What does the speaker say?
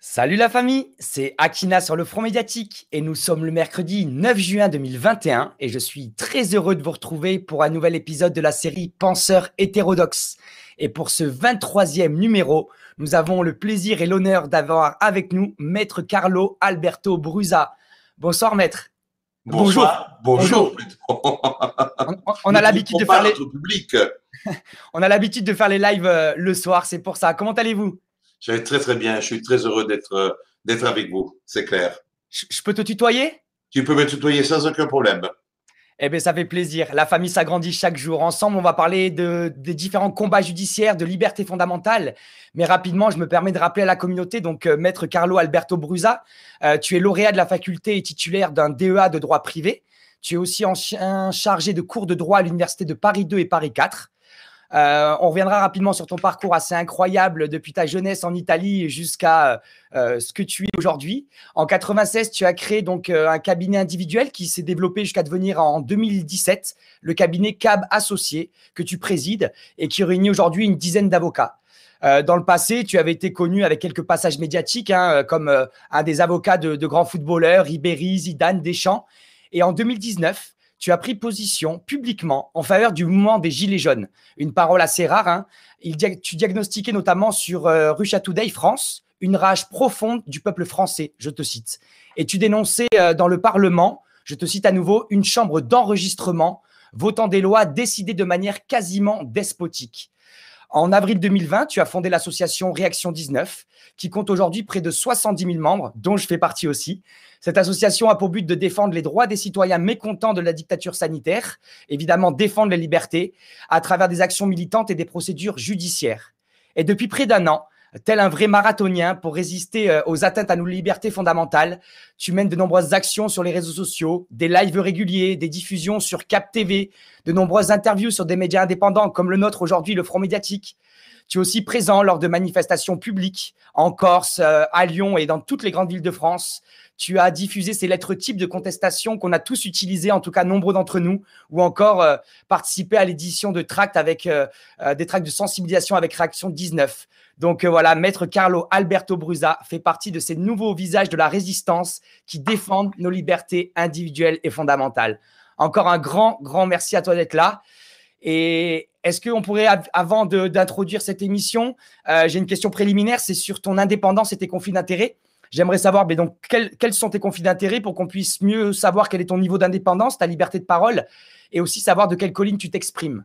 Salut la famille, c'est Akina sur le front médiatique et nous sommes le mercredi 9 juin 2021 et je suis très heureux de vous retrouver pour un nouvel épisode de la série Penseurs hétérodoxes. Et pour ce 23e numéro, nous avons le plaisir et l'honneur d'avoir avec nous Maître Carlo Alberto Brusa. Bonsoir Maître. Bonjour. Bonjour. on, a l'habitude de faire les. Public. on a l'habitude de faire les lives euh, le soir, c'est pour ça. Comment allez-vous Je vais très très bien. Je suis très heureux d'être euh, d'être avec vous. C'est clair. je peux te tutoyer Tu peux me tutoyer sans aucun problème. Eh bien, ça fait plaisir. La famille s'agrandit chaque jour. Ensemble, on va parler de, des différents combats judiciaires, de liberté fondamentale. Mais rapidement, je me permets de rappeler à la communauté, donc euh, Maître Carlo Alberto Brusa, euh, tu es lauréat de la faculté et titulaire d'un DEA de droit privé. Tu es aussi ancien chargé de cours de droit à l'Université de Paris 2 et Paris 4. Euh, on reviendra rapidement sur ton parcours assez incroyable depuis ta jeunesse en Italie jusqu'à euh, euh, ce que tu es aujourd'hui. En 96, tu as créé donc un cabinet individuel qui s'est développé jusqu'à devenir en 2017 le cabinet CAB Associé que tu présides et qui réunit aujourd'hui une dizaine d'avocats. dans le passé, tu avais été connu avec quelques passages médiatiques, hein, comme un des avocats de, de, grands footballeurs, Ribéry, Zidane, Deschamps. Et en 2019, tu as pris position publiquement en faveur du mouvement des Gilets jaunes. Une parole assez rare. Hein. Il, tu diagnostiquais notamment sur Rue euh, Russia Today France une rage profonde du peuple français, je te cite. Et tu dénonçais euh, dans le Parlement, je te cite à nouveau, une chambre d'enregistrement votant des lois décidées de manière quasiment despotique. En avril 2020, tu as fondé l'association Réaction 19, qui compte aujourd'hui près de 70 000 membres, dont je fais partie aussi. Cette association a pour but de défendre les droits des citoyens mécontents de la dictature sanitaire, évidemment défendre les libertés, à travers des actions militantes et des procédures judiciaires. Et depuis près d'un an, Tel un vrai marathonien, pour résister euh, aux atteintes à nos libertés fondamentales, tu mènes de nombreuses actions sur les réseaux sociaux, des lives réguliers, des diffusions sur Cap TV, de nombreuses interviews sur des médias indépendants comme le nôtre aujourd'hui, le Front médiatique. Tu es aussi présent lors de manifestations publiques en Corse, euh, à Lyon et dans toutes les grandes villes de France. Tu as diffusé ces lettres types de contestation qu'on a tous utilisées, en tout cas nombreux d'entre nous, ou encore euh, participé à l'édition de tracts avec euh, des tracts de sensibilisation avec Réaction 19. Donc voilà, maître Carlo Alberto Brusa fait partie de ces nouveaux visages de la résistance qui défendent nos libertés individuelles et fondamentales. Encore un grand, grand merci à toi d'être là. Et, est-ce qu'on pourrait, avant d'introduire cette émission, euh, j'ai une question préliminaire, c'est sur ton indépendance et tes conflits d'intérêts. J'aimerais savoir, mais donc, quels sont tes conflits d'intérêts pour qu'on puisse mieux savoir quel est ton niveau d'indépendance, ta liberté de parole, et aussi savoir de quelle colline tu t'exprimes.